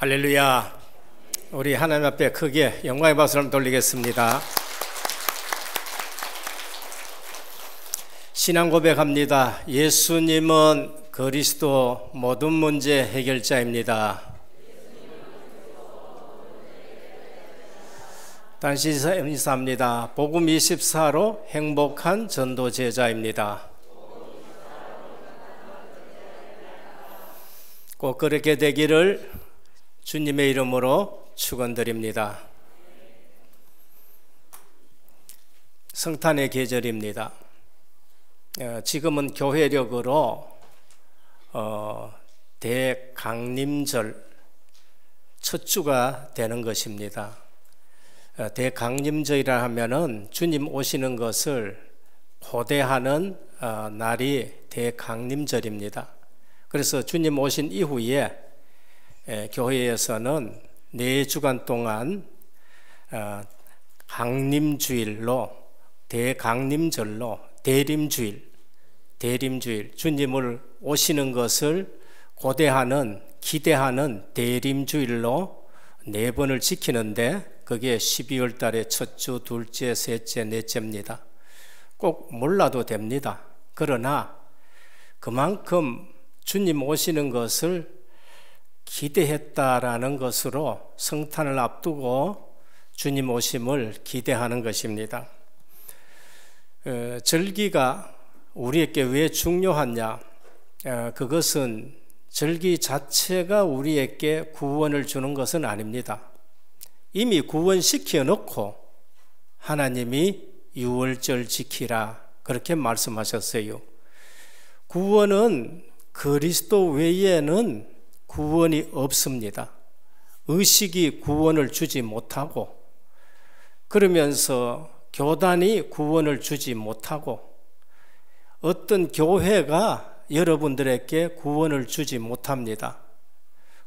할렐루야. 우리 하나님 앞에 크게 영광의 박수를 돌리겠습니다. 신앙 고백합니다. 예수님은 그리스도 모든 문제 해결자입니다. 단시 인사합니다. 복음 24로 행복한 전도 제자입니다. 꼭 그렇게 되기를 주님의 이름으로 축원드립니다. 성탄의 계절입니다. 어, 지금은 교회력으로 어, 대강림절 첫 주가 되는 것입니다. 어, 대강림절이라 하면은 주님 오시는 것을 고대하는 어, 날이 대강림절입니다. 그래서 주님 오신 이후에 예, 교회에서는 네 주간 동안 어, 강림주일로 대강림절로 대림주일 대림주일 주님을 오시는 것을 고대하는 기대하는 대림주일로 네 번을 지키는데 그게 12월 달에 첫 주, 둘째, 셋째, 넷째입니다. 꼭 몰라도 됩니다. 그러나 그만큼 주님 오시는 것을 기대했다라는 것으로 성탄을 앞두고 주님 오심을 기대하는 것입니다. 어, 절기가 우리에게 왜 중요하냐? 어, 그것은 절기 자체가 우리에게 구원을 주는 것은 아닙니다. 이미 구원시켜 놓고 하나님이 유월절 지키라 그렇게 말씀하셨어요. 구원은 그리스도 외에는 구원이 없습니다. 의식이 구원을 주지 못하고 그러면서 교단이 구원을 주지 못하고 어떤 교회가 여러분들에게 구원을 주지 못합니다.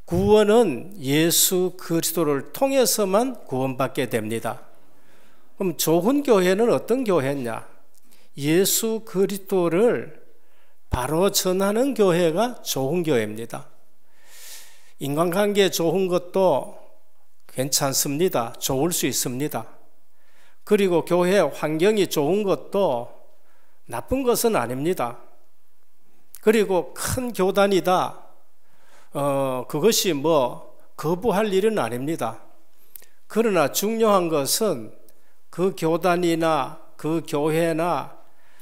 구원은 예수 그리스도를 통해서만 구원받게 됩니다. 그럼 좋은 교회는 어떤 교회냐? 예수 그리스도를 바로 전하는 교회가 좋은 교회입니다. 인간관계 좋은 것도 괜찮습니다. 좋을 수 있습니다. 그리고 교회 환경이 좋은 것도 나쁜 것은 아닙니다. 그리고 큰 교단이다. 어, 그것이 뭐 거부할 일은 아닙니다. 그러나 중요한 것은 그 교단이나 그 교회나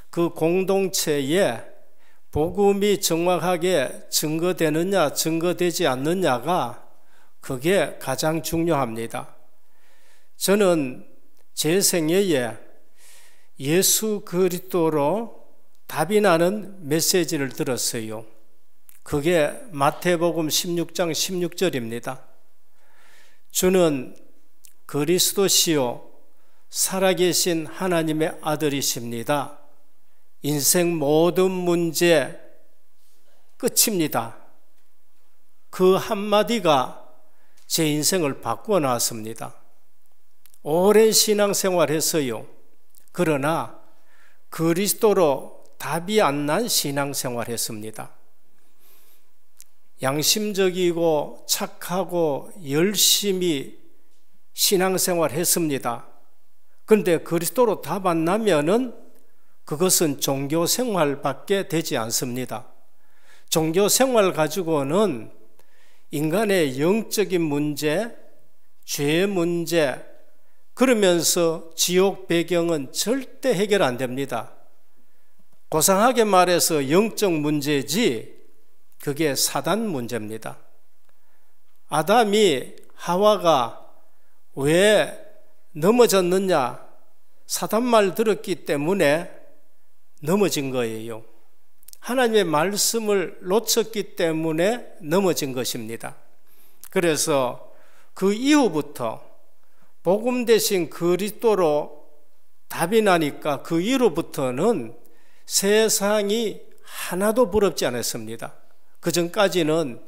그 공동체에 복음이 정확하게 증거되느냐, 증거되지 않느냐가 그게 가장 중요합니다. 저는 제 생애에 예수 그리스도로 답이 나는 메시지를 들었어요. 그게 마태복음 16장 16절입니다. 주는 그리스도시요 살아계신 하나님의 아들이십니다. 인생 모든 문제 끝입니다. 그 한마디가 제 인생을 바꾸어 놨습니다. 오랜 신앙생활 했어요. 그러나 그리스도로 답이 안 난 신앙생활 했습니다. 양심적이고 착하고 열심히 신앙생활 했습니다. 그런데 그리스도로 답 안 나면은 그것은 종교 생활밖에 되지 않습니다. 종교 생활 가지고는 인간의 영적인 문제, 죄 문제, 그러면서 지옥 배경은 절대 해결 안 됩니다. 고상하게 말해서 영적 문제지 그게 사단 문제입니다. 아담이 하와가 왜 넘어졌느냐 사단 말 들었기 때문에 넘어진 거예요. 하나님의 말씀을 놓쳤기 때문에 넘어진 것입니다. 그래서 그 이후부터 복음 대신 그리스도로 답이 나니까 그 이후부터는 세상이 하나도 부럽지 않았습니다. 그 전까지는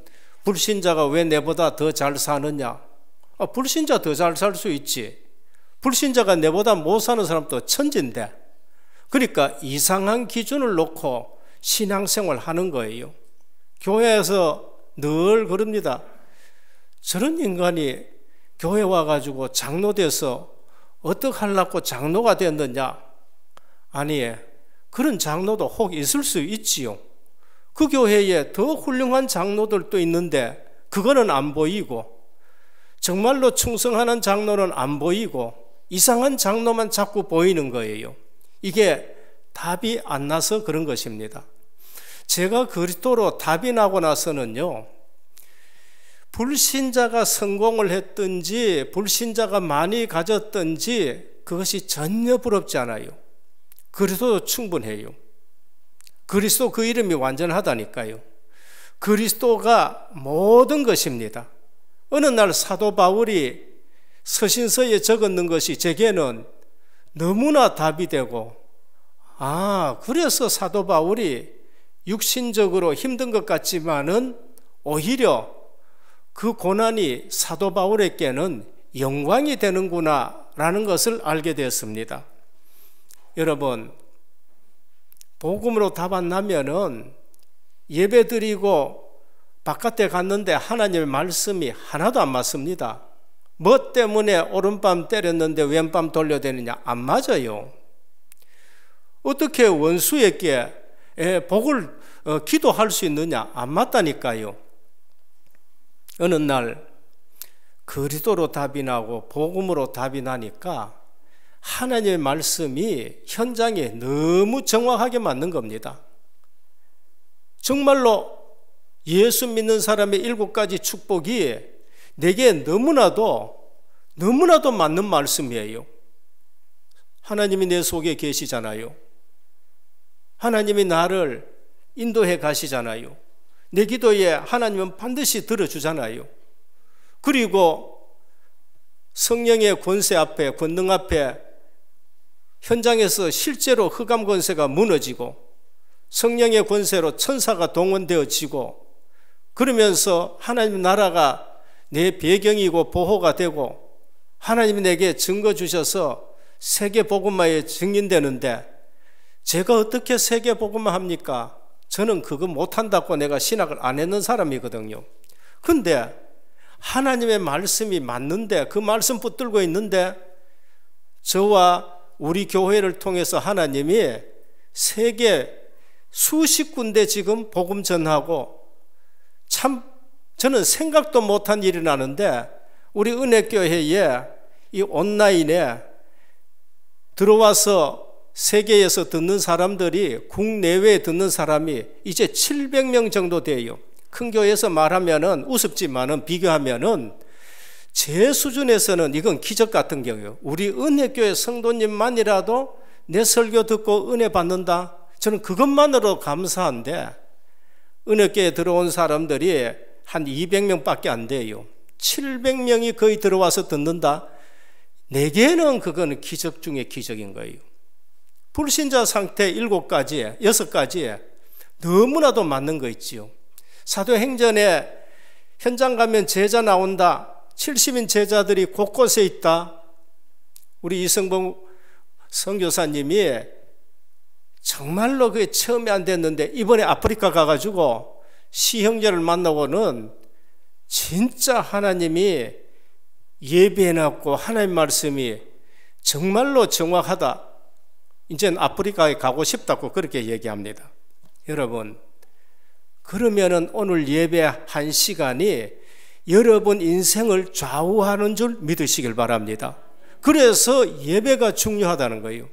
불신자가 왜 내보다 더 잘 사느냐? 아, 불신자 더 잘 살 수 있지. 불신자가 내보다 못 사는 사람도 천진데 그러니까 이상한 기준을 놓고 신앙생활 하는 거예요. 교회에서 늘 그럽니다. 저런 인간이 교회 와가지고 장로 돼서 어떻게 하려고 장로가 됐느냐? 아니, 그런 장로도 혹 있을 수 있지요. 그 교회에 더 훌륭한 장로들도 있는데 그거는 안 보이고 정말로 충성하는 장로는 안 보이고 이상한 장로만 자꾸 보이는 거예요. 이게 답이 안 나서 그런 것입니다. 제가 그리스도로 답이 나고 나서는요. 불신자가 성공을 했든지 불신자가 많이 가졌든지 그것이 전혀 부럽지 않아요. 그리스도 충분해요. 그리스도 그 이름이 완전하다니까요. 그리스도가 모든 것입니다. 어느 날 사도 바울이 서신서에 적었는 것이 제게는 너무나 답이 되고, 아, 그래서 사도 바울이 육신적으로 힘든 것 같지만은 오히려 그 고난이 사도 바울에게는 영광이 되는구나 라는 것을 알게 되었습니다. 여러분, 복음으로 답 안나면은 예배 드리고 바깥에 갔는데 하나님의 말씀이 하나도 안 맞습니다. 뭐 때문에 오른밤 때렸는데 왼밤 돌려대느냐? 안 맞아요. 어떻게 원수에게 예, 복을 어, 기도할 수 있느냐? 안 맞다니까요. 어느 날그리도로 답이 나고 복음으로 답이 나니까 하나님의 말씀이 현장에 너무 정확하게 맞는 겁니다. 정말로 예수 믿는 사람의 일곱 가지 축복이 내게 너무나도 너무나도 맞는 말씀이에요. 하나님이 내 속에 계시잖아요. 하나님이 나를 인도해 가시잖아요. 내 기도에 하나님은 반드시 들어주잖아요. 그리고 성령의 권세 앞에, 권능 앞에 현장에서 실제로 흑암 권세가 무너지고 성령의 권세로 천사가 동원되어지고 그러면서 하나님 나라가 내 배경이고 보호가 되고 하나님이 내게 증거 주셔서 세계 복음화에 증인되는데 제가 어떻게 세계 복음화 합니까? 저는 그거 못한다고 내가 신학을 안 했는 사람이거든요. 근데 하나님의 말씀이 맞는데 그 말씀 붙들고 있는데 저와 우리 교회를 통해서 하나님이 세계 수십 군데 지금 복음 전하고 참 저는 생각도 못한 일이 나는데 우리 은혜교회에 이 온라인에 들어와서 세계에서 듣는 사람들이 국내외에 듣는 사람이 이제 700명 정도 돼요. 큰 교회에서 말하면은 우습지만은 비교하면은 제 수준에서는 이건 기적 같은 경우예요. 우리 은혜교회 성도님만이라도 내 설교 듣고 은혜 받는다. 저는 그것만으로 감사한데 은혜교에 회 들어온 사람들이 한 200명밖에 안 돼요. 700명이 거의 들어와서 듣는다. 내게는 그거는 기적 중에 기적인 거예요. 불신자 상태 7가지6가지 너무나도 맞는 거 있지요. 사도행전에 현장 가면 제자 나온다. 70인 제자들이 곳곳에 있다. 우리 이성봉 성교사님이 정말로 그게 처음에 안 됐는데 이번에 아프리카 가가지고 시형제를 만나고는 진짜 하나님이 예배해놨고 하나님 말씀이 정말로 정확하다. 이젠 아프리카에 가고 싶다고 그렇게 얘기합니다. 여러분, 그러면은 오늘 예배 한 시간이 여러분 인생을 좌우하는 줄 믿으시길 바랍니다. 그래서 예배가 중요하다는 거예요.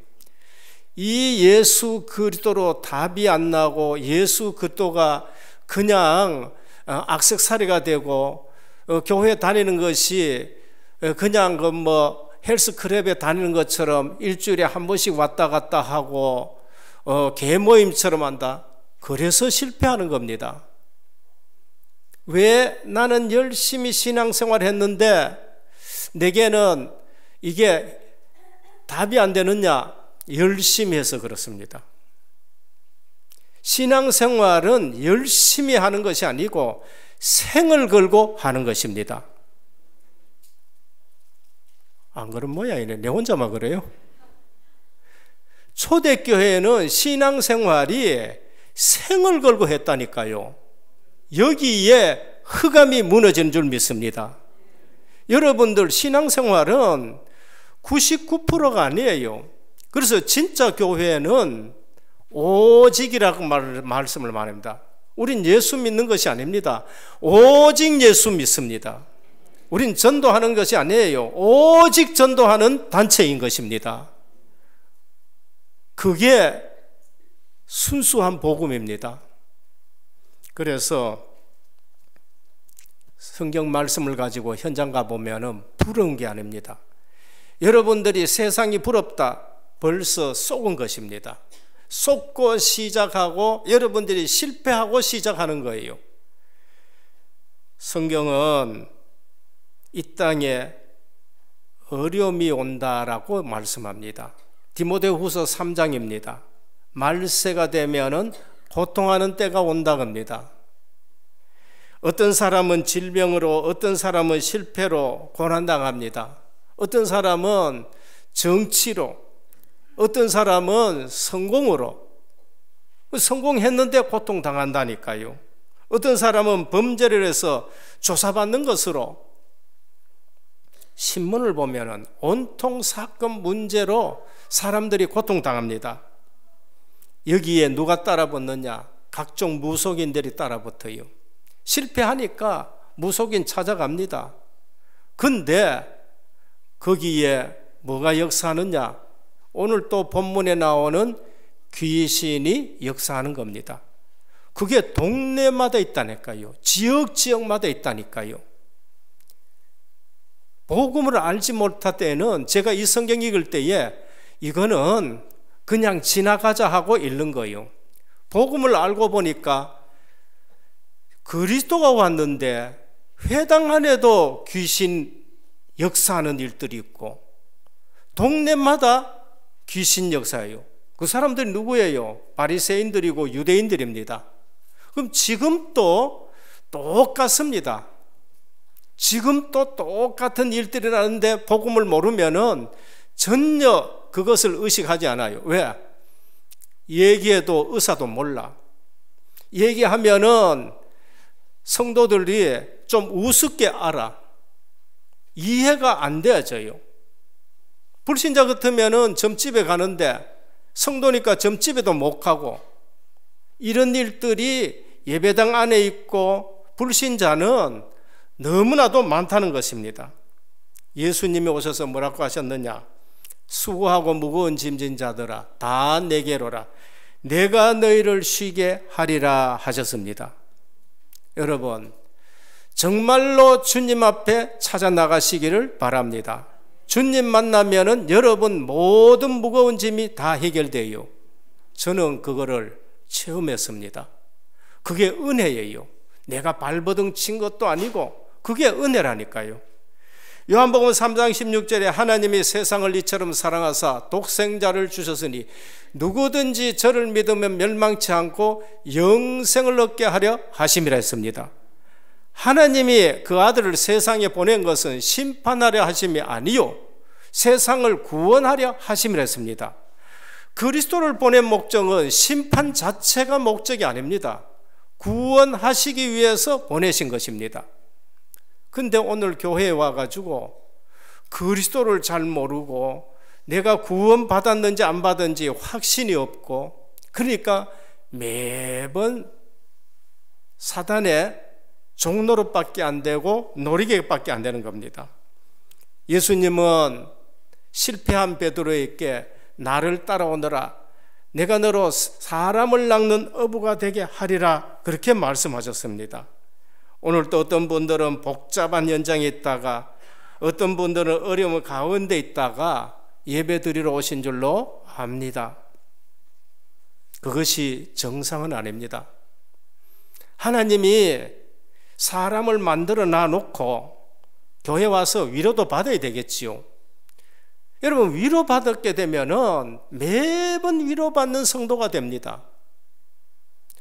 이 예수 그리스도로 답이 안 나고 예수 그리스도가 그냥 어, 악세사리가 되고 어, 교회 다니는 것이 어, 그냥 그 뭐 헬스클럽에 다니는 것처럼 일주일에 한 번씩 왔다 갔다 하고 어, 개모임처럼 한다. 그래서 실패하는 겁니다. 왜 나는 열심히 신앙생활 했는데 내게는 이게 답이 안 되느냐? 열심히 해서 그렇습니다. 신앙생활은 열심히 하는 것이 아니고 생을 걸고 하는 것입니다. 안 그런 모양이네. 내 혼자만 그래요? 초대교회는 신앙생활이 생을 걸고 했다니까요. 여기에 흑암이 무너지는 줄 믿습니다. 여러분들 신앙생활은 99%가 아니에요. 그래서 진짜 교회는 오직이라고 말, 말씀을 말합니다. 우린 예수 믿는 것이 아닙니다. 오직 예수 믿습니다. 우린 전도하는 것이 아니에요. 오직 전도하는 단체인 것입니다. 그게 순수한 복음입니다. 그래서 성경 말씀을 가지고 현장 가보면 부러운 게 아닙니다. 여러분들이 세상이 부럽다 벌써 속은 것입니다. 속고 시작하고 여러분들이 실패하고 시작하는 거예요. 성경은 이 땅에 어려움이 온다라고 말씀합니다. 디모데후서 3장입니다. 말세가 되면은 고통하는 때가 온다 합니다. 어떤 사람은 질병으로, 어떤 사람은 실패로 고난당합니다. 어떤 사람은 정치로, 어떤 사람은 성공으로 성공했는데 고통 당한다니까요. 어떤 사람은 범죄를 해서 조사받는 것으로 신문을 보면은 온통 사건 문제로 사람들이 고통 당합니다. 여기에 누가 따라붙느냐? 각종 무속인들이 따라붙어요. 실패하니까 무속인 찾아갑니다. 근데 거기에 뭐가 역사하느냐? 오늘 또 본문에 나오는 귀신이 역사하는 겁니다. 그게 동네마다 있다니까요. 지역 지역마다 있다니까요. 복음을 알지 못할 때는 제가 이 성경 읽을 때에 이거는 그냥 지나가자 하고 읽는 거예요. 복음을 알고 보니까 그리스도가 왔는데 회당 안에도 귀신 역사하는 일들이 있고 동네마다 귀신 역사예요. 그 사람들이 누구예요? 바리새인들이고 유대인들입니다. 그럼 지금도 똑같습니다. 지금도 똑같은 일들이 나는데 복음을 모르면은 전혀 그것을 의식하지 않아요. 왜? 얘기해도 의사도 몰라. 얘기하면은 성도들이 좀 우습게 알아. 이해가 안 되어져요. 불신자 같으면은 점집에 가는데 성도니까 점집에도 못 가고 이런 일들이 예배당 안에 있고 불신자는 너무나도 많다는 것입니다. 예수님이 오셔서 뭐라고 하셨느냐? 수고하고 무거운 짐진 자들아 다 내게로라 내가 너희를 쉬게 하리라 하셨습니다. 여러분 정말로 주님 앞에 찾아 나가시기를 바랍니다. 주님 만나면 여러분 모든 무거운 짐이 다 해결돼요. 저는 그거를 체험했습니다. 그게 은혜예요. 내가 발버둥 친 것도 아니고 그게 은혜라니까요. 요한복음 3장 16절에 하나님이 세상을 이처럼 사랑하사 독생자를 주셨으니 누구든지 저를 믿으면 멸망치 않고 영생을 얻게 하려 하심이라 했습니다. 하나님이 그 아들을 세상에 보낸 것은 심판하려 하심이 아니요. 세상을 구원하려 하심이랬습니다. 그리스도를 보낸 목적은 심판 자체가 목적이 아닙니다. 구원하시기 위해서 보내신 것입니다. 근데 오늘 교회에 와가지고 그리스도를 잘 모르고 내가 구원받았는지 안 받았는지 확신이 없고 그러니까 매번 사단의 종노릇밖에안 되고 놀이개밖에안 되는 겁니다. 예수님은 실패한 베드로에게 나를 따라오너라 내가 너로 사람을 낚는 어부가 되게 하리라 그렇게 말씀하셨습니다. 오늘 또 어떤 분들은 복잡한 연장에 있다가 어떤 분들은 어려움 가운데 있다가 예배 드리러 오신 줄로 압니다. 그것이 정상은 아닙니다. 하나님이 사람을 만들어 놔놓고 교회 와서 위로도 받아야 되겠지요. 여러분 위로 받게 되면은 매번 위로받는 성도가 됩니다.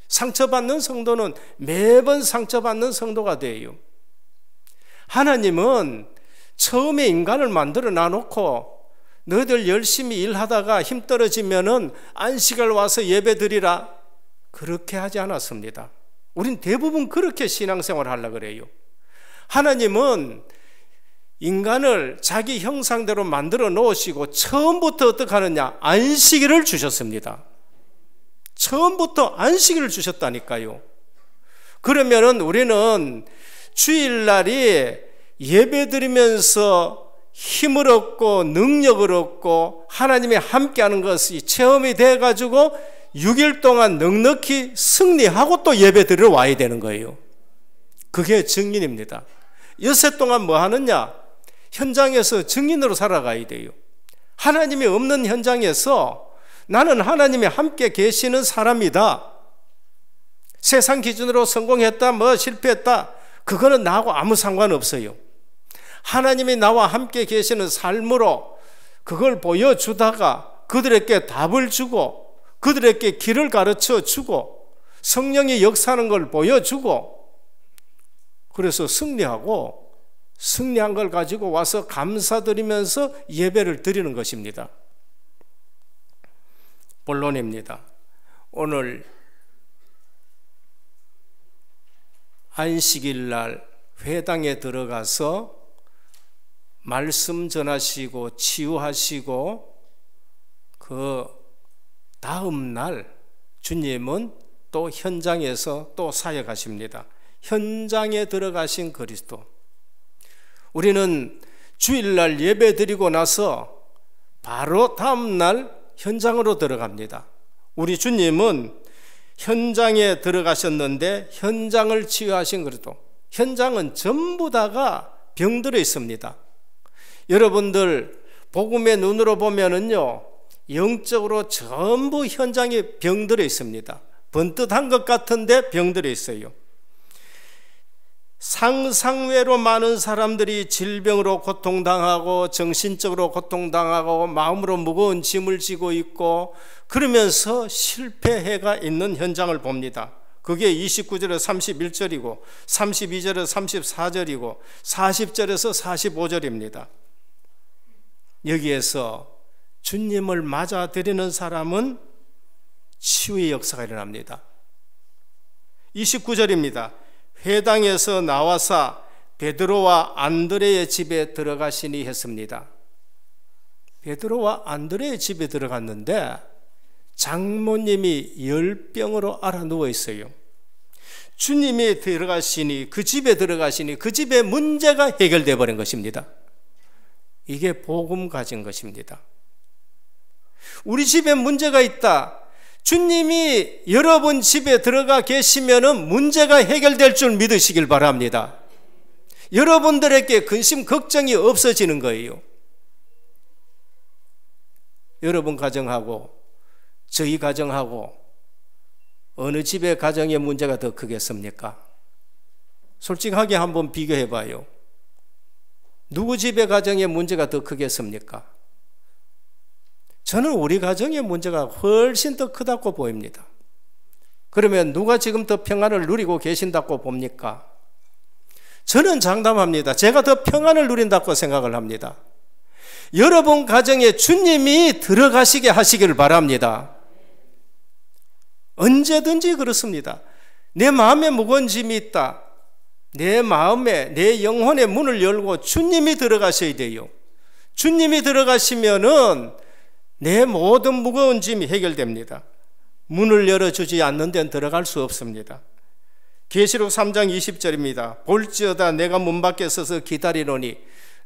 상처받는 성도는 매번 상처받는 성도가 돼요. 하나님은 처음에 인간을 만들어 놔놓고 너희들 열심히 일하다가 힘 떨어지면은 안식을 와서 예배 드리라 그렇게 하지 않았습니다. 우린 대부분 그렇게 신앙생활 하려 고 그래요. 하나님은 인간을 자기 형상대로 만들어 놓으시고 처음부터 어떻게 하느냐? 안식일을 주셨습니다. 처음부터 안식일을 주셨다니까요. 그러면은 우리는 주일날이 예배 드리면서 힘을 얻고 능력을 얻고 하나님이 함께하는 것이 체험이 돼가지고 6일 동안 넉넉히 승리하고 또 예배 드리러 와야 되는 거예요. 그게 증인입니다. 여세 동안 뭐 하느냐? 현장에서 증인으로 살아가야 돼요. 하나님이 없는 현장에서 나는 하나님이 함께 계시는 사람이다. 세상 기준으로 성공했다, 뭐 실패했다. 그거는 나하고 아무 상관없어요. 하나님이 나와 함께 계시는 삶으로 그걸 보여주다가 그들에게 답을 주고 그들에게 길을 가르쳐 주고 성령이 역사하는 걸 보여주고 그래서 승리하고 승리한 걸 가지고 와서 감사드리면서 예배를 드리는 것입니다. 본론입니다. 오늘 안식일 날 회당에 들어가서 말씀 전하시고 치유하시고 그 다음 날 주님은 또 현장에서 또 사역하십니다. 현장에 들어가신 그리스도. 우리는 주일날 예배 드리고 나서 바로 다음 날 현장으로 들어갑니다. 우리 주님은 현장에 들어가셨는데 현장을 치유하신 그리스도. 현장은 전부 다가 병들어 있습니다. 여러분들 복음의 눈으로 보면은요. 영적으로 전부 현장에 병들어 있습니다. 번듯한 것 같은데 병들어 있어요. 상상외로 많은 사람들이 질병으로 고통당하고 정신적으로 고통당하고 마음으로 무거운 짐을 지고 있고 그러면서 실패해가 있는 현장을 봅니다. 그게 29절에서 31절이고 32절에서 34절이고 40절에서 45절입니다. 여기에서 주님을 맞아들이는 사람은 치유의 역사가 일어납니다. 29절입니다. 회당에서 나와서 베드로와 안드레의 집에 들어가시니 했습니다. 베드로와 안드레의 집에 들어갔는데 장모님이 열병으로 알아 누워 있어요. 주님이 들어가시니 그 집에 들어가시니 그 집의 문제가 해결돼 버린 것입니다. 이게 복음 가진 것입니다. 우리 집에 문제가 있다. 주님이 여러분 집에 들어가 계시면 문제가 해결될 줄 믿으시길 바랍니다. 여러분들에게 근심 걱정이 없어지는 거예요. 여러분 가정하고 저희 가정하고 어느 집의 가정의 문제가 더 크겠습니까? 솔직하게 한번 비교해 봐요. 누구 집의 가정의 문제가 더 크겠습니까? 저는 우리 가정의 문제가 훨씬 더 크다고 보입니다. 그러면 누가 지금 더 평안을 누리고 계신다고 봅니까? 저는 장담합니다. 제가 더 평안을 누린다고 생각을 합니다. 여러분 가정에 주님이 들어가시게 하시기를 바랍니다. 언제든지 그렇습니다. 내 마음에 무거운 짐이 있다. 내 마음에, 내 영혼의 문을 열고 주님이 들어가셔야 돼요. 주님이 들어가시면은 내 모든 무거운 짐이 해결됩니다. 문을 열어주지 않는 데는 들어갈 수 없습니다. 계시록 3장 20절입니다. 볼지어다 내가 문 밖에 서서 기다리노니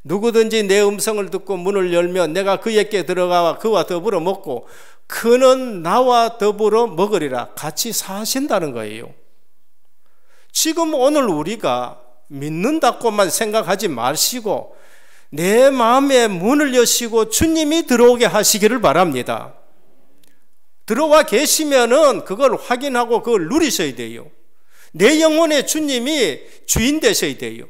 누구든지 내 음성을 듣고 문을 열면 내가 그에게 들어가 그와 더불어 먹고 그는 나와 더불어 먹으리라 같이 사신다는 거예요. 지금 오늘 우리가 믿는다고만 생각하지 마시고 내 마음의 문을 여시고 주님이 들어오게 하시기를 바랍니다. 들어와 계시면은 그걸 확인하고 그걸 누리셔야 돼요. 내 영혼의 주님이 주인 되셔야 돼요.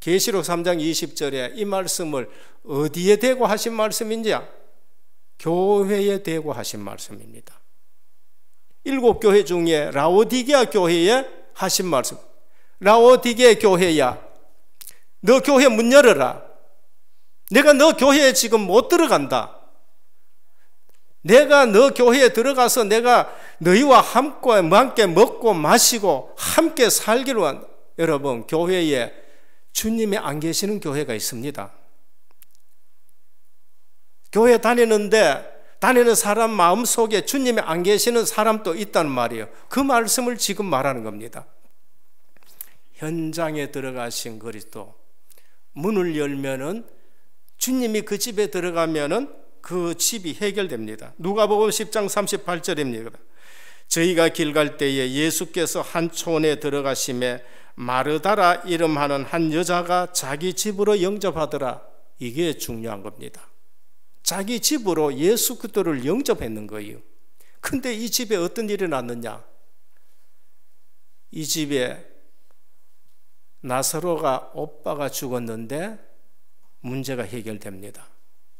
계시록 3장 20절에 이 말씀을 어디에 대고 하신 말씀인지 교회에 대고 하신 말씀입니다. 일곱 교회 중에 라오디게아 교회에 하신 말씀. 라오디게 교회야. 너 교회 문 열어라. 내가 너 교회에 지금 못 들어간다. 내가 너 교회에 들어가서 내가 너희와 함께 뭐 먹고 마시고 함께 살기로 한 여러분, 교회에 주님이 안 계시는 교회가 있습니다. 교회 다니는데 다니는 사람 마음 속에 주님이 안 계시는 사람도 있단 말이에요. 그 말씀을 지금 말하는 겁니다. 현장에 들어가신 그리스도, 문을 열면은 주님이 그 집에 들어가면은 그 집이 해결됩니다. 누가복음 10장 38절입니다. 저희가 길 갈 때에 예수께서 한 촌에 들어가심에 마르다라 이름하는 한 여자가 자기 집으로 영접하더라. 이게 중요한 겁니다. 자기 집으로 예수 그도를 영접했는 거예요. 근데 이 집에 어떤 일이 났느냐? 이 집에 나사로가 오빠가 죽었는데 문제가 해결됩니다.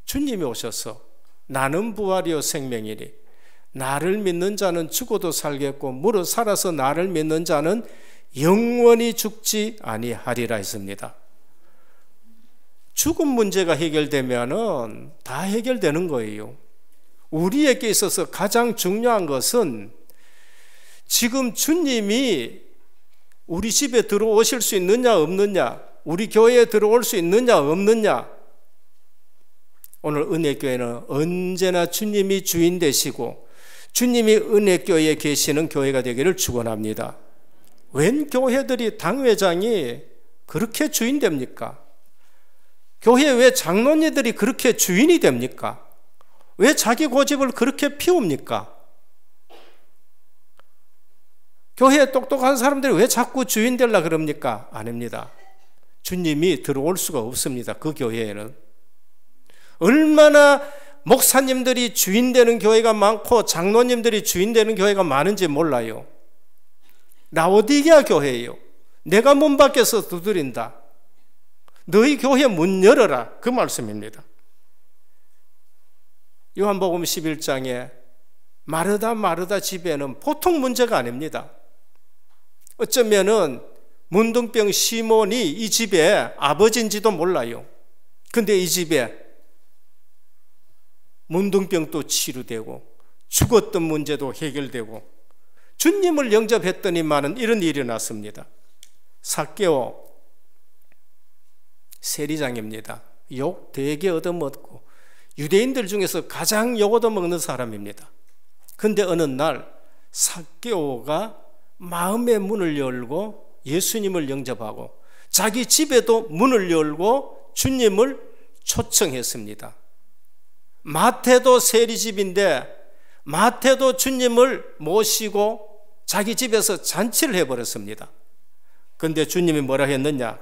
주님이 오셔서 나는 부활이요 생명이니 나를 믿는 자는 죽어도 살겠고 무릇 살아서 나를 믿는 자는 영원히 죽지 아니하리라 했습니다. 죽음 문제가 해결되면은 다 해결되는 거예요. 우리에게 있어서 가장 중요한 것은 지금 주님이 우리 집에 들어오실 수 있느냐 없느냐 우리 교회에 들어올 수 있느냐 없느냐 오늘 은혜교회는 언제나 주님이 주인 되시고 주님이 은혜교회에 계시는 교회가 되기를 축원합니다. 웬 교회들이 당회장이 그렇게 주인 됩니까? 교회 왜 장로님들이 그렇게 주인이 됩니까? 왜 자기 고집을 그렇게 피웁니까? 교회 에 똑똑한 사람들이 왜 자꾸 주인 되려 그럽니까? 아닙니다. 주님이 들어올 수가 없습니다. 그 교회에는. 얼마나 목사님들이 주인 되는 교회가 많고 장로님들이 주인 되는 교회가 많은지 몰라요. 라오디게아 교회예요. 내가 문 밖에서 두드린다. 너희 교회 문 열어라. 그 말씀입니다. 요한복음 11장에 마르다 마르다 집에는 보통 문제가 아닙니다. 어쩌면은 문둥병 시몬이 이 집의 아버지인지도 몰라요. 근데 이 집에 문둥병도 치료되고 죽었던 문제도 해결되고 주님을 영접했더니만은 이런 일이 났습니다 사께오 세리장입니다. 욕 되게 얻어먹고 유대인들 중에서 가장 욕 얻어먹는 사람입니다. 근데 어느 날 사께오가 마음의 문을 열고 예수님을 영접하고 자기 집에도 문을 열고 주님을 초청했습니다. 마태도 세리집인데 마태도 주님을 모시고 자기 집에서 잔치를 해버렸습니다. 근데 주님이 뭐라 했느냐?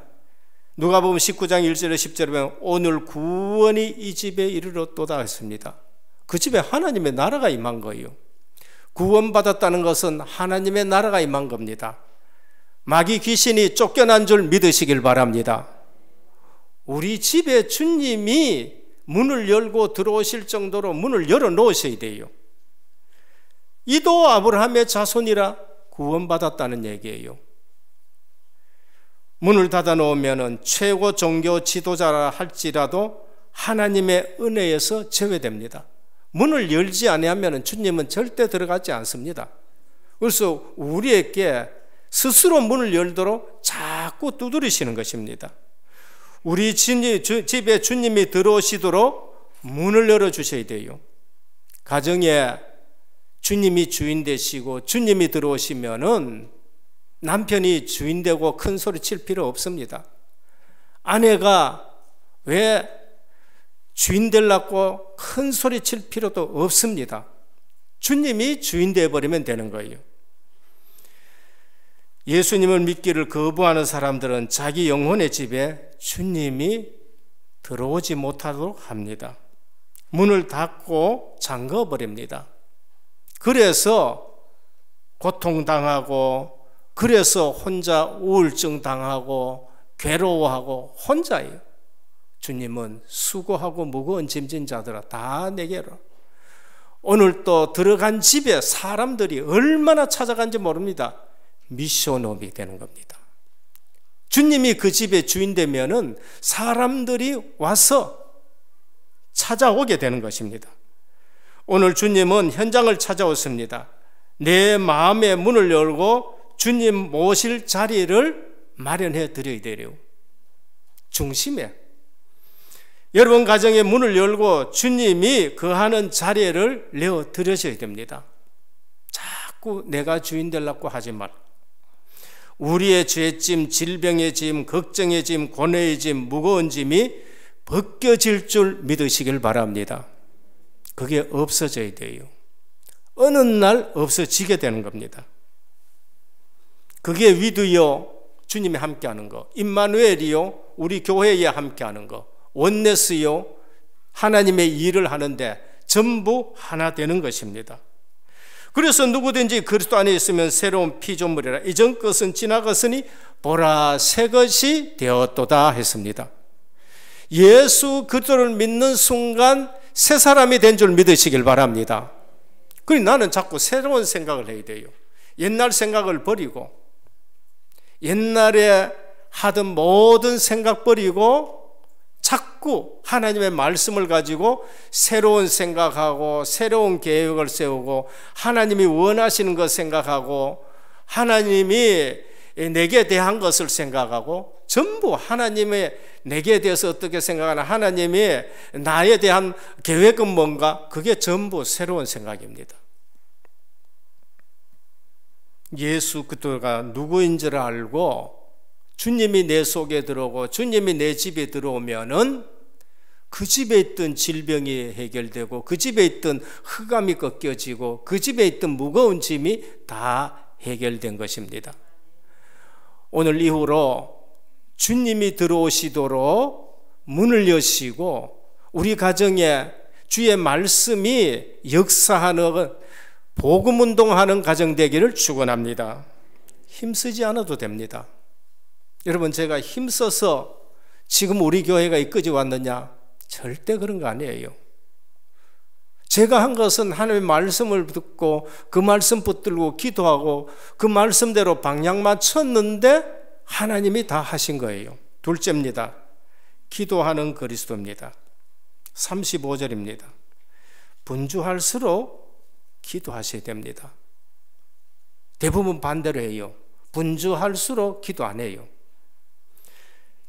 누가 보면 19장 1절에 10절에 보면 오늘 구원이 이 집에 이르렀다 했습니다. 그 집에 하나님의 나라가 임한 거예요. 구원받았다는 것은 하나님의 나라가 임한 겁니다. 마귀 귀신이 쫓겨난 줄 믿으시길 바랍니다. 우리 집에 주님이 문을 열고 들어오실 정도로 문을 열어 놓으셔야 돼요. 이도 아브라함의 자손이라 구원받았다는 얘기예요. 문을 닫아 놓으면 최고 종교 지도자라 할지라도 하나님의 은혜에서 제외됩니다. 문을 열지 아니하면 주님은 절대 들어가지 않습니다. 그래서 우리에게 스스로 문을 열도록 자꾸 두드리시는 것입니다. 우리 집에 주님이 들어오시도록 문을 열어 주셔야 돼요. 가정에 주님이 주인 되시고 주님이 들어오시면은 남편이 주인 되고 큰 소리 칠 필요 없습니다. 아내가 왜 주인 될라고 큰 소리 칠 필요도 없습니다. 주님이 주인 되어버리면 되는 거예요. 예수님을 믿기를 거부하는 사람들은 자기 영혼의 집에 주님이 들어오지 못하도록 합니다. 문을 닫고 잠궈버립니다. 그래서 고통당하고, 그래서 혼자 우울증 당하고, 괴로워하고, 혼자예요. 주님은 수고하고 무거운 짐진 자들아 다 내게로 오늘 또 들어간 집에 사람들이 얼마나 찾아간지 모릅니다. 미션홈이 되는 겁니다. 주님이 그 집의 주인 되면은 사람들이 와서 찾아오게 되는 것입니다. 오늘 주님은 현장을 찾아오십니다내 마음의 문을 열고 주님 모실 자리를 마련해 드려야 되요. 중심에 여러분 가정의 문을 열고 주님이 거하는 자리를 내어 드려셔야 됩니다. 자꾸 내가 주인 되려고 하지 말. 우리의 죄짐, 질병의 짐, 걱정의 짐, 고뇌의 짐, 무거운 짐이 벗겨질 줄 믿으시길 바랍니다. 그게 없어져야 돼요. 어느 날 없어지게 되는 겁니다. 그게 위드요 주님이 함께하는 거, 임마누엘이요 우리 교회에 함께하는 거, 원내스요 하나님의 일을 하는데 전부 하나 되는 것입니다. 그래서 누구든지 그리스도 안에 있으면 새로운 피조물이라 이전 것은 지나갔으니 보라 새 것이 되었도다 했습니다. 예수 그리스도를 믿는 순간 새 사람이 된 줄 믿으시길 바랍니다. 그리 나는 자꾸 새로운 생각을 해야 돼요. 옛날 생각을 버리고 옛날에 하던 모든 생각 버리고 자꾸 하나님의 말씀을 가지고 새로운 생각하고 새로운 계획을 세우고 하나님이 원하시는 것 생각하고 하나님이 내게 대한 것을 생각하고 전부 하나님의 내게 대해서 어떻게 생각하나 하나님이 나에 대한 계획은 뭔가 그게 전부 새로운 생각입니다. 예수 그리스도가 누구인지를 알고 주님이 내 속에 들어오고 주님이 내 집에 들어오면은 그 집에 있던 질병이 해결되고 그 집에 있던 흑암이 꺾여지고 그 집에 있던 무거운 짐이 다 해결된 것입니다. 오늘 이후로 주님이 들어오시도록 문을 여시고 우리 가정에 주의 말씀이 역사하는 복음 운동하는 가정 되기를 축원합니다. 힘쓰지 않아도 됩니다. 여러분 제가 힘써서 지금 우리 교회가 이끄지 왔느냐? 절대 그런 거 아니에요. 제가 한 것은 하나님의 말씀을 듣고 그 말씀 붙들고 기도하고 그 말씀대로 방향 맞췄는데 하나님이 다 하신 거예요. 둘째입니다. 기도하는 그리스도입니다. 35절입니다. 분주할수록 기도하셔야 됩니다. 대부분 반대로 해요. 분주할수록 기도 안 해요.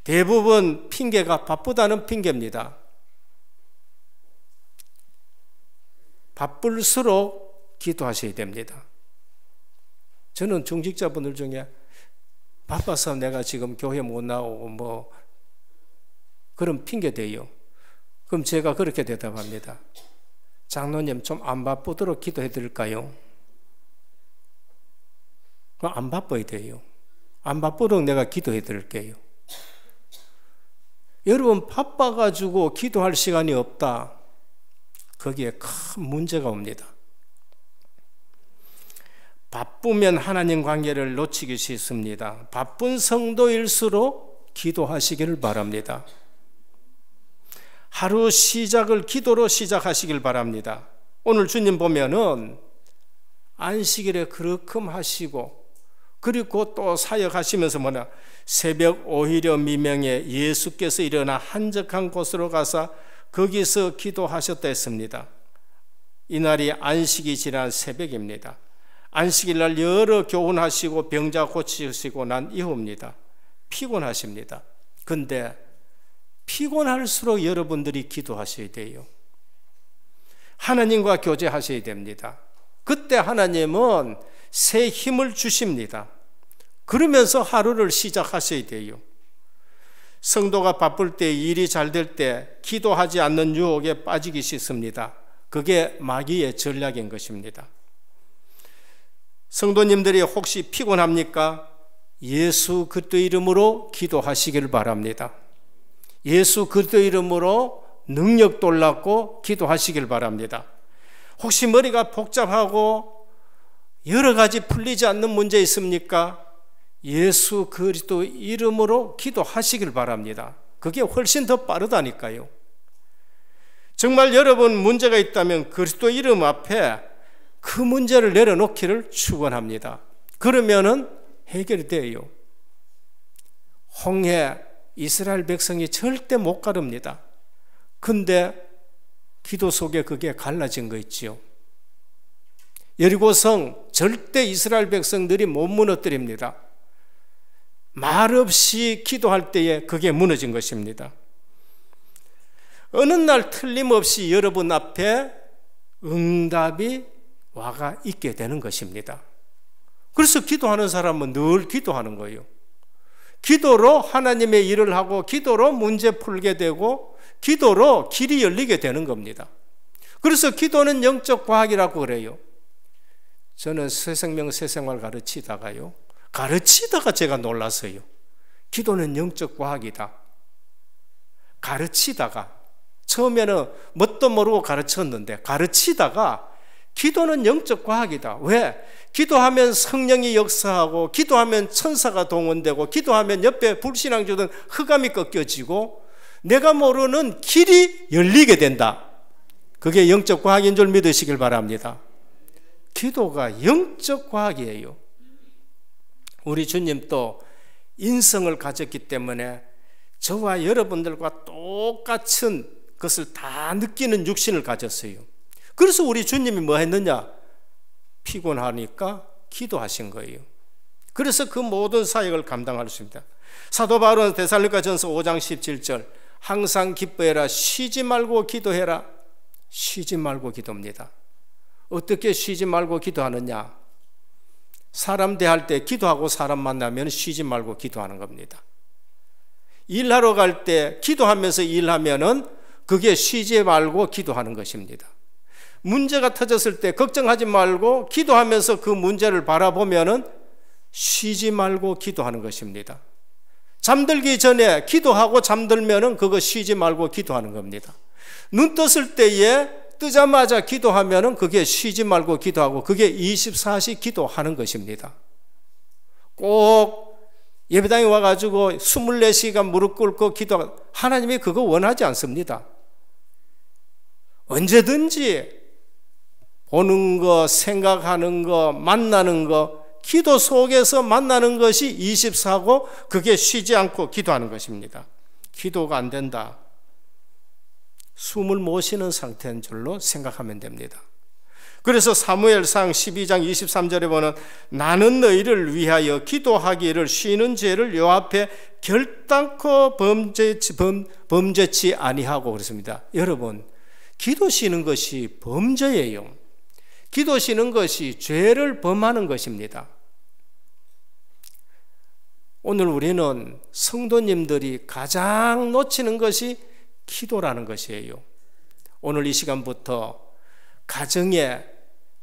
대부분 핑계가 바쁘다는 핑계입니다. 바쁠수록 기도하셔야 됩니다. 저는 중직자분들 중에 바빠서 내가 지금 교회 못 나오고 뭐 그런 핑계 대요. 그럼 제가 그렇게 대답합니다. 장로님 좀 안 바쁘도록 기도해 드릴까요? 안 바빠야 돼요. 안 바쁘도록 내가 기도해 드릴게요. 여러분 바빠가지고 기도할 시간이 없다. 거기에 큰 문제가 옵니다. 바쁘면 하나님 관계를 놓치기 쉽습니다. 바쁜 성도일수록 기도하시기를 바랍니다. 하루 시작을 기도로 시작하시길 바랍니다. 오늘 주님 보면은 안식일에 그르큼 하시고 그리고 또 사역하시면서 뭐냐 새벽 오히려 미명에 예수께서 일어나 한적한 곳으로 가서 거기서 기도하셨다 했습니다. 이날이 안식이 지난 새벽입니다. 안식일 날 여러 교훈하시고 병자 고치시고 난 이후입니다. 피곤하십니다. 근데 피곤할수록 여러분들이 기도하셔야 돼요. 하나님과 교제하셔야 됩니다. 그때 하나님은 새 힘을 주십니다. 그러면서 하루를 시작하셔야 돼요. 성도가 바쁠 때, 일이 잘 될 때, 기도하지 않는 유혹에 빠지기 쉽습니다. 그게 마귀의 전략인 것입니다. 성도님들이 혹시 피곤합니까? 예수 그리스도 이름으로 기도하시길 바랍니다. 예수 그리스도 이름으로 능력 돌랐고 기도하시길 바랍니다. 혹시 머리가 복잡하고 여러 가지 풀리지 않는 문제 있습니까? 예수 그리스도 이름으로 기도하시길 바랍니다. 그게 훨씬 더 빠르다니까요. 정말 여러분 문제가 있다면 그리스도 이름 앞에 그 문제를 내려놓기를 축원합니다. 그러면은 해결돼요. 홍해 이스라엘 백성이 절대 못 가릅니다. 근데 기도 속에 그게 갈라진 거 있지요. 여리고성 절대 이스라엘 백성들이 못 무너뜨립니다. 말없이 기도할 때에 그게 무너진 것입니다. 어느 날 틀림없이 여러분 앞에 응답이 와가 있게 되는 것입니다. 그래서 기도하는 사람은 늘 기도하는 거예요. 기도로 하나님의 일을 하고 기도로 문제 풀게 되고 기도로 길이 열리게 되는 겁니다. 그래서 기도는 영적 과학이라고 그래요. 저는 새생명 새생활 가르치다가요. 가르치다가 제가 놀랐어요. 기도는 영적 과학이다. 가르치다가 처음에는 뭣도 모르고 가르쳤는데 가르치다가 기도는 영적 과학이다. 왜? 기도하면 성령이 역사하고 기도하면 천사가 동원되고 기도하면 옆에 불신앙 주던 흑암이 꺾여지고 내가 모르는 길이 열리게 된다. 그게 영적 과학인 줄 믿으시길 바랍니다. 기도가 영적 과학이에요. 우리 주님도 인성을 가졌기 때문에 저와 여러분들과 똑같은 것을 다 느끼는 육신을 가졌어요. 그래서 우리 주님이 뭐 했느냐? 피곤하니까 기도하신 거예요. 그래서 그 모든 사역을 감당할 수 있습니다. 사도 바울은 데살리카 전서 5장 17절 항상 기뻐해라 쉬지 말고 기도해라 쉬지 말고 기도입니다. 어떻게 쉬지 말고 기도하느냐? 사람 대할 때 기도하고 사람 만나면 쉬지 말고 기도하는 겁니다. 일하러 갈 때 기도하면서 일하면은 그게 쉬지 말고 기도하는 것입니다. 문제가 터졌을 때 걱정하지 말고 기도하면서 그 문제를 바라보면은 쉬지 말고 기도하는 것입니다. 잠들기 전에 기도하고 잠들면은 그거 쉬지 말고 기도하는 겁니다. 눈 떴을 때에 뜨자마자 기도하면 그게 쉬지 말고 기도하고 그게 24시 기도하는 것입니다. 꼭 예배당에 와가지고 24시간 무릎 꿇고 기도 하 하나님이 그거 원하지 않습니다. 언제든지 보는 거, 생각하는 거, 만나는 거, 기도 속에서 만나는 것이 24고 그게 쉬지 않고 기도하는 것입니다. 기도가 안 된다. 숨을 모시는 상태인 줄로 생각하면 됩니다. 그래서 사무엘상 12장 23절에 보는 나는 너희를 위하여 기도하기를 쉬는 죄를 요 앞에 결단코 범죄 범, 범죄치 아니하고 그렇습니다. 여러분 기도 쉬는 것이 범죄예요. 기도 쉬는 것이 죄를 범하는 것입니다. 오늘 우리는 성도님들이 가장 놓치는 것이 기도라는 것이에요. 오늘 이 시간부터 가정에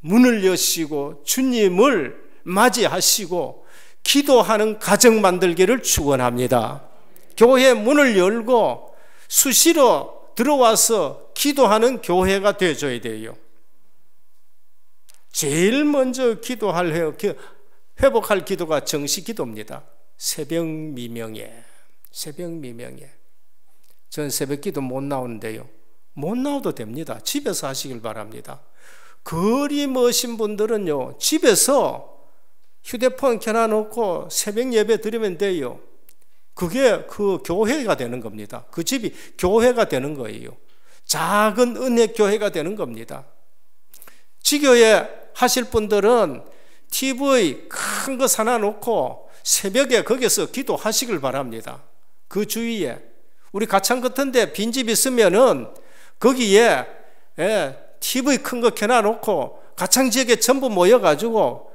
문을 여시고 주님을 맞이하시고 기도하는 가정 만들기를 축원합니다. 교회 문을 열고 수시로 들어와서 기도하는 교회가 되어줘야 돼요. 제일 먼저 기도할 그 회복할 기도가 정식 기도입니다. 새벽 미명에 새벽 미명에 전 새벽기도 못 나오는데요. 못 나와도 됩니다. 집에서 하시길 바랍니다. 그리머신 분들은요. 집에서 휴대폰 켜놔놓고 새벽 예배 드리면 돼요. 그게 그 교회가 되는 겁니다. 그 집이 교회가 되는 거예요. 작은 은혜 교회가 되는 겁니다. 지교에 하실 분들은 TV 큰 거 사놔놓고 새벽에 거기서 기도하시길 바랍니다. 그 주위에 우리 가창 같은데 빈집 있으면은 거기에 예, TV 큰 거 켜놔놓고 가창 지역에 전부 모여가지고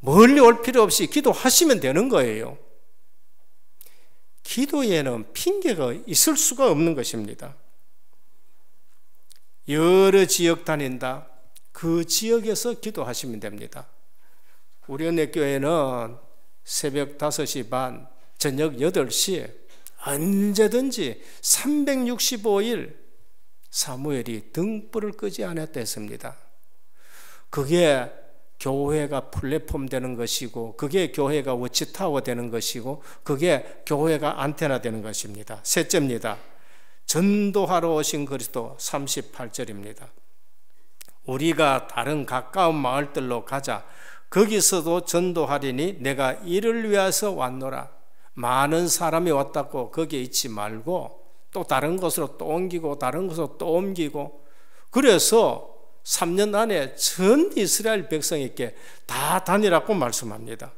멀리 올 필요 없이 기도하시면 되는 거예요. 기도에는 핑계가 있을 수가 없는 것입니다. 여러 지역 다닌다. 그 지역에서 기도하시면 됩니다. 우리 은혜교회는 새벽 5시 반, 저녁 8시 에 언제든지 365일 사무엘이 등불을 끄지 않았댔습니다. 그게 교회가 플랫폼 되는 것이고 그게 교회가 워치타워 되는 것이고 그게 교회가 안테나 되는 것입니다. 셋째입니다. 전도하러 오신 그리스도 38절입니다. 우리가 다른 가까운 마을들로 가자. 거기서도 전도하리니 내가 이를 위하여 왔노라. 많은 사람이 왔다고 거기에 있지 말고 또 다른 곳으로 또 옮기고 다른 곳으로 또 옮기고 그래서 3년 안에 전 이스라엘 백성에게 다 다니라고 말씀합니다.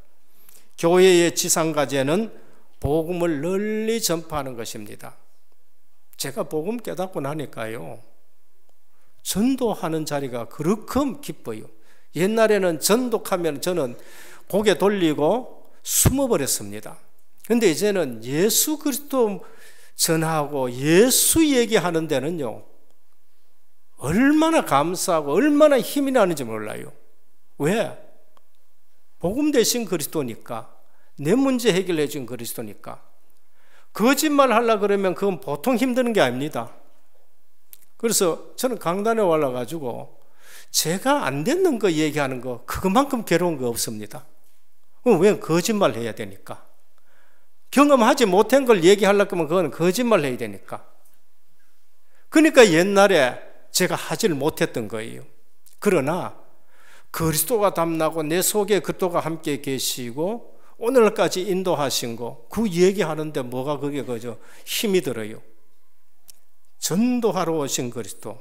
교회의 지상가제는 복음을 널리 전파하는 것입니다. 제가 복음 깨닫고 나니까요. 전도하는 자리가 그렇게 기뻐요. 옛날에는 전독하면 저는 고개 돌리고 숨어버렸습니다. 근데 이제는 예수 그리스도 전하고 예수 얘기하는 데는요, 얼마나 감사하고 얼마나 힘이 나는지 몰라요. 왜? 복음 대신 그리스도니까. 내 문제 해결해 준 그리스도니까. 거짓말 하려 그러면 그건 보통 힘드는 게 아닙니다. 그래서 저는 강단에 올라가지고 제가 안됐는거 얘기하는 거 그것만큼 괴로운 거 없습니다. 왜 거짓말 해야 되니까. 경험하지 못한 걸 얘기하려고 하면 그건 거짓말 해야 되니까. 그러니까 옛날에 제가 하질 못했던 거예요. 그러나 그리스도가 담나고 내 속에 그리스도가 함께 계시고 오늘까지 인도하신 거, 그 얘기하는데 뭐가 그게 그저 힘이 들어요. 전도하러 오신 그리스도.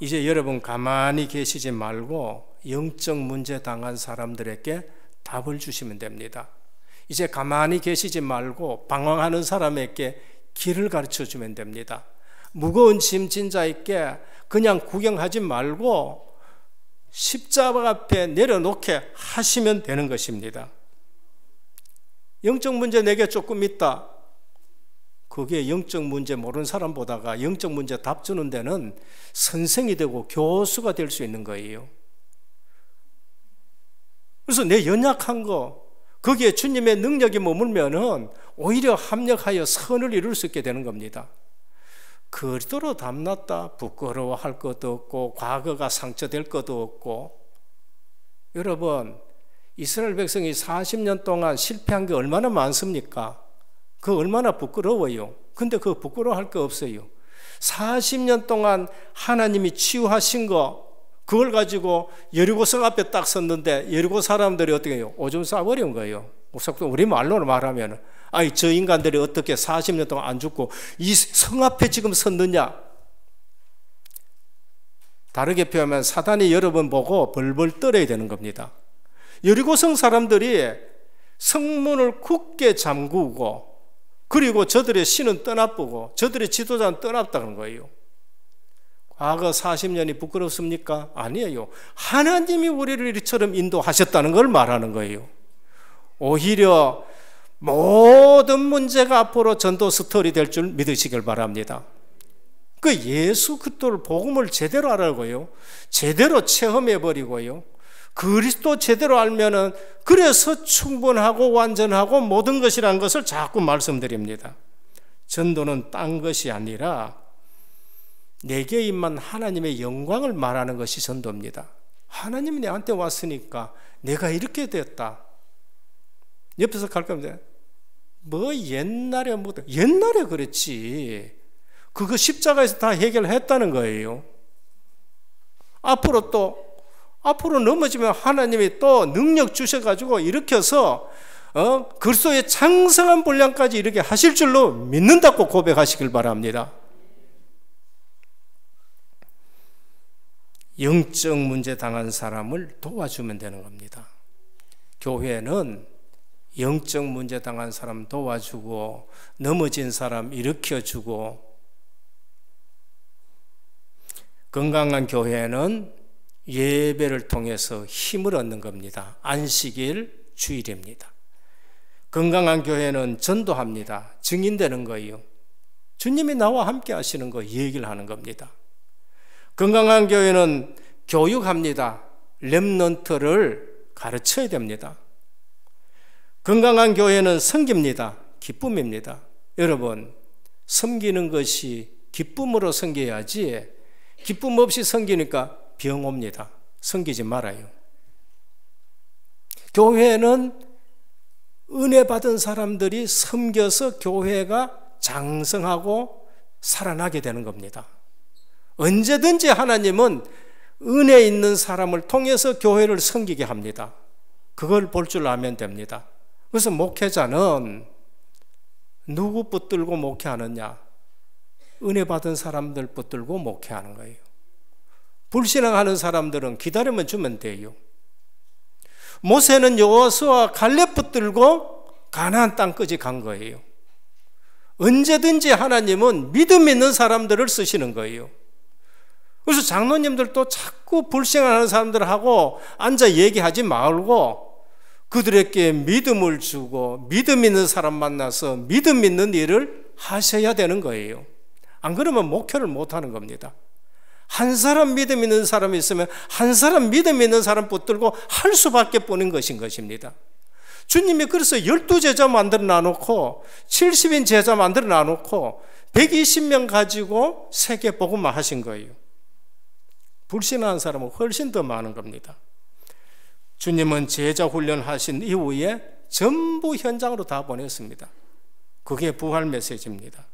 이제 여러분 가만히 계시지 말고 영적 문제 당한 사람들에게 답을 주시면 됩니다. 이제 가만히 계시지 말고 방황하는 사람에게 길을 가르쳐 주면 됩니다. 무거운 짐진 자에게 그냥 구경하지 말고 십자가 앞에 내려놓게 하시면 되는 것입니다. 영적 문제 내게 조금 있다. 그게 영적 문제 모르는 사람보다가 영적 문제 답 주는 데는 선생이 되고 교수가 될 수 있는 거예요. 그래서 내 연약한 거, 거기에 주님의 능력이 머물면은 오히려 합력하여 선을 이룰 수 있게 되는 겁니다. 그리로 담났다 부끄러워할 것도 없고 과거가 상처될 것도 없고 여러분 이스라엘 백성이 40년 동안 실패한 게 얼마나 많습니까? 그 얼마나 부끄러워요. 근데 그 부끄러워할 거 없어요. 40년 동안 하나님이 치유하신 거 그걸 가지고 여리고성 앞에 딱 섰는데 여리고 사람들이 어떻게 해요? 오줌 싸버린 거예요. 우리 말로 말하면 아니 저 인간들이 어떻게 40년 동안 안 죽고 이 성 앞에 지금 섰느냐? 다르게 표현하면 사단이 여러 번 보고 벌벌 떨어야 되는 겁니다. 여리고성 사람들이 성문을 굳게 잠그고 그리고 저들의 신은 떠나쁘고 저들의 지도자는 떠났다는 거예요. 과거 40년이 부끄럽습니까? 아니에요. 하나님이 우리를 이처럼 인도하셨다는 걸 말하는 거예요. 오히려 모든 문제가 앞으로 전도 스토리 될 줄 믿으시길 바랍니다. 그 예수 그리스도를 복음을 제대로 알고요 제대로 체험해 버리고요. 그리스도 제대로 알면은 그래서 충분하고 완전하고 모든 것이라 것을 자꾸 말씀드립니다. 전도는 딴 것이 아니라 내게 임만 하나님의 영광을 말하는 것이 전도입니다. 하나님이 내한테 왔으니까 내가 이렇게 됐다. 옆에서 가끔 뭐 옛날에 뭐 옛날에 그랬지. 그거 십자가에서 다 해결했다는 거예요. 앞으로 또 앞으로 넘어지면 하나님이 또 능력 주셔가지고 일으켜서 어? 그리의 창성한 분량까지 이렇게 하실 줄로 믿는다고 고백하시길 바랍니다. 영적 문제 당한 사람을 도와주면 되는 겁니다. 교회는 영적 문제 당한 사람 도와주고 넘어진 사람 일으켜 주고 건강한 교회는 예배를 통해서 힘을 얻는 겁니다. 안식일 주일입니다. 건강한 교회는 전도합니다. 증인되는 거예요. 주님이 나와 함께 하시는 거 얘기를 하는 겁니다. 건강한 교회는 교육합니다. 렘넌트를 가르쳐야 됩니다. 건강한 교회는 섬깁니다. 기쁨입니다. 여러분, 섬기는 것이 기쁨으로 섬겨야지 기쁨 없이 섬기니까 병 옵니다. 섬기지 말아요. 교회는 은혜 받은 사람들이 섬겨서 교회가 장성하고 살아나게 되는 겁니다. 언제든지 하나님은 은혜 있는 사람을 통해서 교회를 섬기게 합니다. 그걸 볼줄 알면 됩니다. 그래서 목회자는 누구 붙들고 목회하느냐? 은혜 받은 사람들 붙들고 목회하는 거예요. 불신앙하는 사람들은 기다리면 주면 돼요. 모세는 여호수아 갈렙 붙들고 가나안 땅까지 간 거예요. 언제든지 하나님은 믿음 있는 사람들을 쓰시는 거예요. 그래서 장로님들도 자꾸 불신하는 사람들하고 앉아 얘기하지 말고 그들에게 믿음을 주고 믿음 있는 사람 만나서 믿음 있는 일을 하셔야 되는 거예요. 안 그러면 목표를 못 하는 겁니다. 한 사람 믿음 있는 사람이 있으면 한 사람 믿음 있는 사람 붙들고 할 수밖에 없는 것인 것입니다. 주님이 그래서 열두 제자 만들어 놔놓고 70인 제자 만들어 놔놓고 120명 가지고 세계 복음만 하신 거예요. 불신하는 사람은 훨씬 더 많은 겁니다. 주님은 제자 훈련하신 이후에 전부 현장으로 다 보냈습니다. 그게 부활 메시지입니다.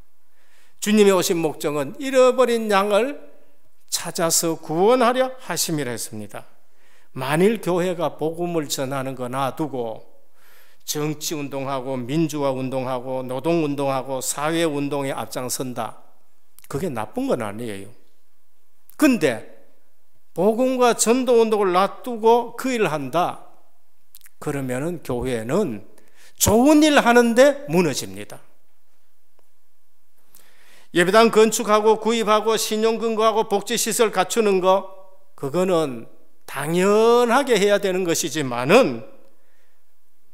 주님이 오신 목적은 잃어버린 양을 찾아서 구원하려 하심이라 했습니다. 만일 교회가 복음을 전하는 거 놔두고 정치 운동하고 민주화 운동하고 노동 운동하고 사회 운동에 앞장선다. 그게 나쁜 건 아니에요. 근데 복음과 전도 운동을 놔두고 그 일을 한다. 그러면은 교회는 좋은 일 하는데 무너집니다. 예배당 건축하고 구입하고 신용 근거하고 복지 시설 갖추는 거 그거는 당연하게 해야 되는 것이지만은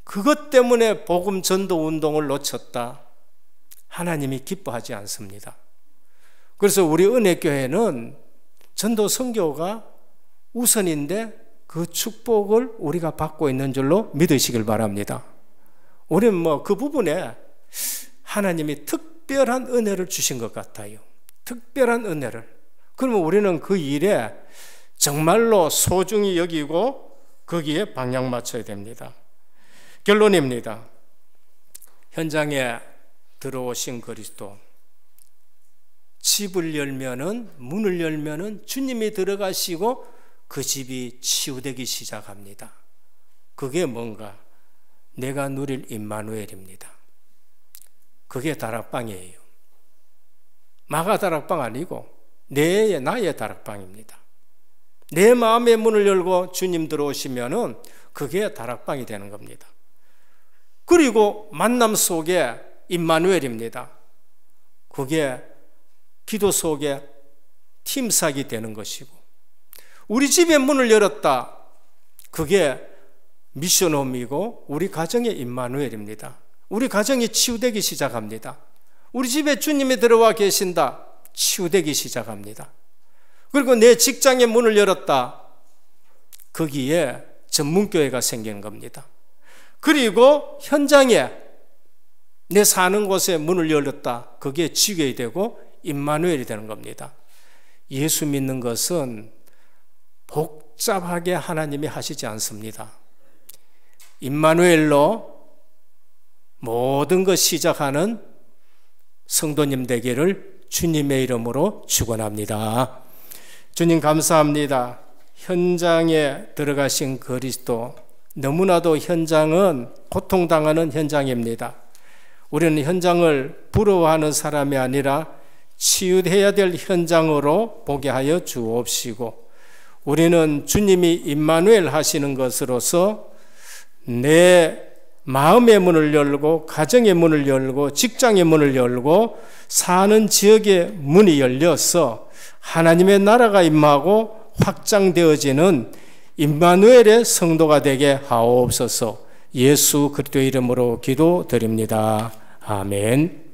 그것 때문에 복음 전도 운동을 놓쳤다. 하나님이 기뻐하지 않습니다. 그래서 우리 은혜교회는 전도 선교가 우선인데 그 축복을 우리가 받고 있는 줄로 믿으시길 바랍니다. 우리는 뭐 그 부분에 하나님이 특별한 은혜를 주신 것 같아요. 특별한 은혜를. 그러면 우리는 그 일에 정말로 소중히 여기고 거기에 방향 맞춰야 됩니다. 결론입니다. 현장에 들어오신 그리스도. 집을 열면은 문을 열면은 주님이 들어가시고 그 집이 치유되기 시작합니다. 그게 뭔가 내가 누릴 임마누엘입니다. 그게 다락방이에요. 마가 다락방 아니고 내 나의 다락방입니다. 내 마음의 문을 열고 주님 들어오시면은 그게 다락방이 되는 겁니다. 그리고 만남 속에 임마누엘입니다. 그게 기도 속에 팀삭이 되는 것이고 우리 집에 문을 열었다. 그게 미션홈이고 우리 가정의 임마누엘입니다. 우리 가정이 치유되기 시작합니다. 우리 집에 주님이 들어와 계신다. 치유되기 시작합니다. 그리고 내직장에 문을 열었다. 거기에 전문교회가 생기는 겁니다. 그리고 현장에 내 사는 곳에 문을 열었다. 그게 지교이 되고 임마누엘이 되는 겁니다. 예수 믿는 것은 복잡하게 하나님이 하시지 않습니다. 임마누엘로 모든 것 시작하는 성도님 되기를 주님의 이름으로 축원합니다. 주님 감사합니다. 현장에 들어가신 그리스도 너무나도 현장은 고통당하는 현장입니다. 우리는 현장을 부러워하는 사람이 아니라 치유해야 될 현장으로 보게 하여 주옵시고 우리는 주님이 임마누엘 하시는 것으로서 내 마음의 문을 열고 가정의 문을 열고 직장의 문을 열고 사는 지역의 문이 열려서 하나님의 나라가 임하고 확장되어지는 임마누엘의 성도가 되게 하옵소서. 예수 그리스도의 이름으로 기도드립니다. 아멘.